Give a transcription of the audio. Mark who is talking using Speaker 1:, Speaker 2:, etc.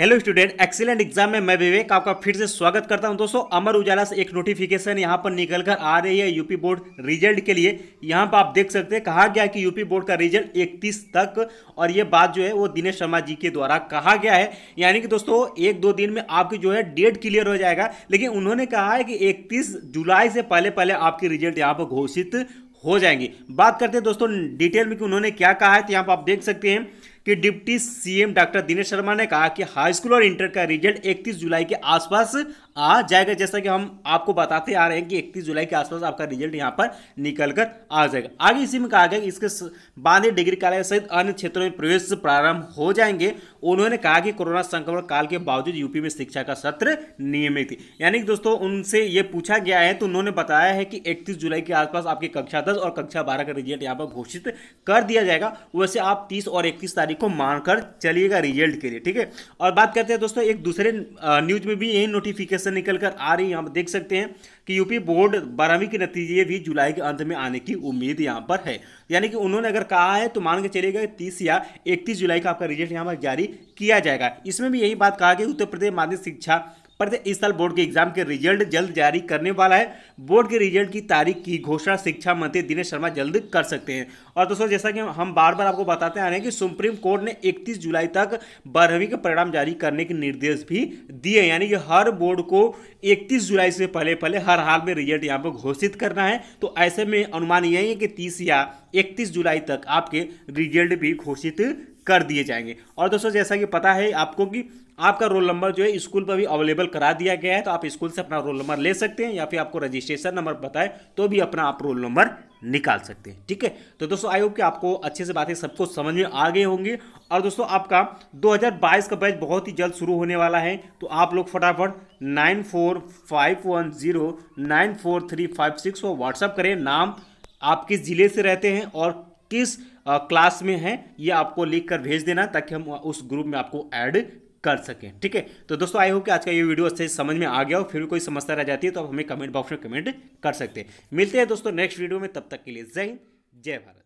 Speaker 1: hello student excellent exam में मैं विवेक आपका फिर से स्वागत करता हूं दोस्तों अमर उजाला से एक नोटिफिकेशन यहां पर निकल कर आ रही है यूपी बोर्ड रिजल्ट के लिए यहां पर आप देख सकते हैं कहा गया कि यूपी बोर्ड का रिजल्ट 31 तक और ये बात जो है वो दिनेश शर्मा जी के द्वारा कहा गया है यानी कि दोस्तों एक दो दिन में आपकी जो है डेट क्लियर हो जाएगा लेकिन उन्होंने कहा है कि इकतीस जुलाई से पहले पहले आपकी रिजल्ट यहाँ पर घोषित हो जाएंगी बात करते हैं दोस्तों डिटेल में कि उन्होंने क्या कहा है तो यहाँ पर आप देख सकते हैं कि deputy CM doctor Dinesh Sharma ने कहा कि हाई स्कूल और इंटर का रिजल्ट 31 जुलाई के आसपास आ जाएगा जैसा कि हम आपको बताते आ रहे हैं कि 31 जुलाई के आसपास आपका रिजल्ट यहां पर निकल कर आ जाएगा आगे इसी में कहा गया कि इसके बाद ही डिग्री कॉलेज सहित अन्य क्षेत्रों में प्रवेश प्रारंभ हो जाएंगे उन्होंने कहा कि कोरोना संक्रमण काल के बावजूद यूपी में शिक्षा का सत्र नियमित थी यानी कि दोस्तों उनसे ये पूछा गया है तो उन्होंने बताया है कि इकतीस जुलाई के आसपास आपकी कक्षा दस और कक्षा बारह का रिजल्ट यहाँ पर घोषित कर दिया जाएगा वैसे आप तीस और इकतीस तारीख तारीख को मानकर चलिएगा रिजल्ट के लिए ठीक है और बात करते हैं दोस्तों एक दूसरे न्यूज में भी यही नोटिफिकेशन निकल कर आ रही है हम देख सकते हैं कि यूपी बोर्ड बारहवीं के नतीजे भी जुलाई के अंत में आने की उम्मीद यहाँ पर है यानी कि उन्होंने अगर कहा है तो मान के चलिएगा तीस या इकतीस जुलाई का आपका रिजल्ट यहाँ पर जारी किया जाएगा इसमें भी यही बात कहा कि उत्तर प्रदेश माध्यमिक शिक्षा पर इस साल बोर्ड के एग्जाम के रिजल्ट जल्द जारी करने वाला है बोर्ड के रिजल्ट की तारीख की घोषणा शिक्षा मंत्री दिनेश शर्मा जल्द कर सकते हैं और दोस्तों जैसा कि हम बार बार आपको बताते आ रहे हैं कि सुप्रीम कोर्ट ने 31 जुलाई तक बारहवीं के परिणाम जारी करने के निर्देश भी दिए यानी कि हर बोर्ड को इकतीस जुलाई से पहले पहले हर हाल में रिजल्ट यहाँ पर घोषित करना है तो ऐसे में अनुमान यही है कि तीस या इकतीस जुलाई तक आपके रिजल्ट भी घोषित कर दिए जाएंगे और दोस्तों जैसा कि पता है आपको कि आपका रोल नंबर जो है स्कूल पर भी अवेलेबल करा दिया गया है तो आप स्कूल से अपना रोल नंबर ले सकते हैं या फिर आपको रजिस्ट्रेशन नंबर बताए तो भी अपना आप रोल नंबर निकाल सकते हैं ठीक है तो दोस्तों आई होप कि आपको अच्छे से बातें सबको समझ में आ गई होंगे और दोस्तों आपका 2022 का बैच बहुत ही जल्द शुरू होने वाला है तो आप लोग फटाफट nine four five one zero nine four three five six वो करें नाम आप किस ज़िले से रहते हैं और किस क्लास में है ये आपको लिख कर भेज देना ताकि हम उस ग्रुप में आपको ऐड कर सकें ठीक है तो दोस्तों आई हो कि आज का ये वीडियो अच्छे से समझ में आ गया हो फिर भी कोई समस्या रह जाती है तो आप हमें कमेंट बॉक्स में कमेंट कर सकते हैं मिलते हैं दोस्तों नेक्स्ट वीडियो में तब तक के लिए जय हिंद जय भारत